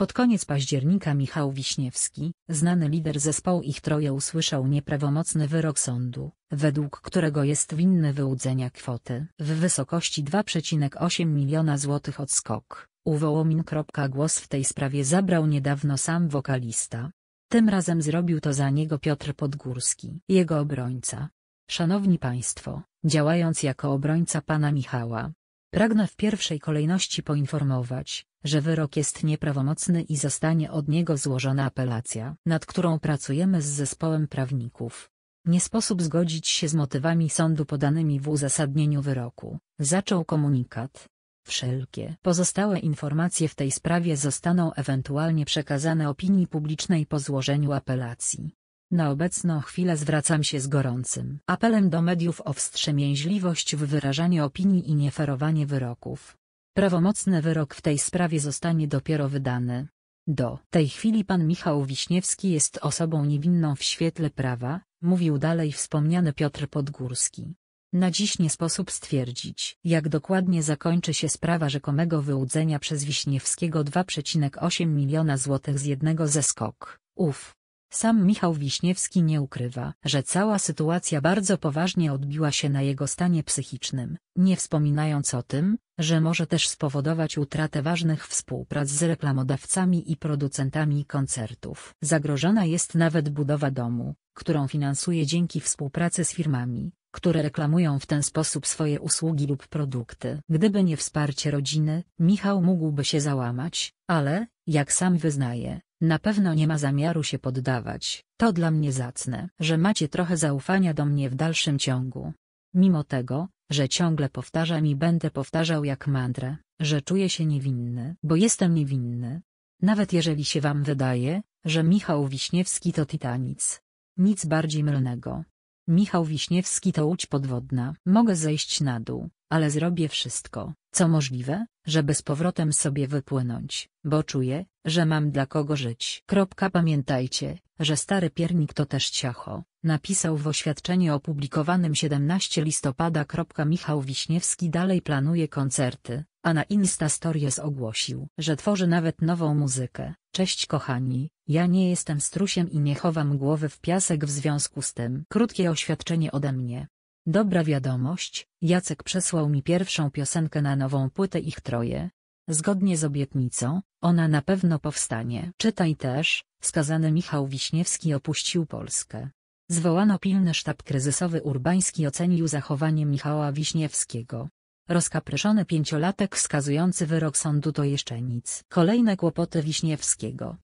Pod koniec października Michał Wiśniewski, znany lider zespołu Ich Troje usłyszał nieprawomocny wyrok sądu, według którego jest winny wyłudzenia kwoty w wysokości 2,8 miliona złotych odskok. Uwołomin. Głos w tej sprawie zabrał niedawno sam wokalista. Tym razem zrobił to za niego Piotr Podgórski, jego obrońca. Szanowni Państwo, działając jako obrońca pana Michała, Pragnę w pierwszej kolejności poinformować, że wyrok jest nieprawomocny i zostanie od niego złożona apelacja, nad którą pracujemy z zespołem prawników. Nie sposób zgodzić się z motywami sądu podanymi w uzasadnieniu wyroku, zaczął komunikat. Wszelkie pozostałe informacje w tej sprawie zostaną ewentualnie przekazane opinii publicznej po złożeniu apelacji. Na obecną chwilę zwracam się z gorącym apelem do mediów o wstrzemięźliwość w wyrażaniu opinii i nieferowanie wyroków. Prawomocny wyrok w tej sprawie zostanie dopiero wydany. Do tej chwili pan Michał Wiśniewski jest osobą niewinną w świetle prawa, mówił dalej wspomniany Piotr Podgórski. Na dziś nie sposób stwierdzić, jak dokładnie zakończy się sprawa rzekomego wyłudzenia przez Wiśniewskiego 2,8 miliona złotych z jednego ze skok, Uf. Sam Michał Wiśniewski nie ukrywa, że cała sytuacja bardzo poważnie odbiła się na jego stanie psychicznym, nie wspominając o tym, że może też spowodować utratę ważnych współprac z reklamodawcami i producentami koncertów. Zagrożona jest nawet budowa domu, którą finansuje dzięki współpracy z firmami, które reklamują w ten sposób swoje usługi lub produkty. Gdyby nie wsparcie rodziny, Michał mógłby się załamać, ale, jak sam wyznaje, na pewno nie ma zamiaru się poddawać. To dla mnie zacne, że macie trochę zaufania do mnie w dalszym ciągu. Mimo tego, że ciągle powtarzam i będę powtarzał jak mantrę, że czuję się niewinny, bo jestem niewinny. Nawet jeżeli się wam wydaje, że Michał Wiśniewski to Titanic. Nic bardziej mylnego. Michał Wiśniewski to łódź podwodna. Mogę zejść na dół, ale zrobię wszystko, co możliwe, żeby z powrotem sobie wypłynąć, bo czuję, że mam dla kogo żyć. Kropka pamiętajcie, że stary piernik to też ciacho, napisał w oświadczeniu opublikowanym 17 listopada. Michał Wiśniewski dalej planuje koncerty, a na Insta Stories ogłosił, że tworzy nawet nową muzykę. Cześć kochani, ja nie jestem strusiem i nie chowam głowy w piasek w związku z tym. Krótkie oświadczenie ode mnie. Dobra wiadomość, Jacek przesłał mi pierwszą piosenkę na nową płytę ich troje. Zgodnie z obietnicą, ona na pewno powstanie. Czytaj też, skazany Michał Wiśniewski opuścił Polskę. Zwołano pilny sztab kryzysowy urbański ocenił zachowanie Michała Wiśniewskiego. Rozkapryszony pięciolatek skazujący wyrok sądu to jeszcze nic. Kolejne kłopoty Wiśniewskiego.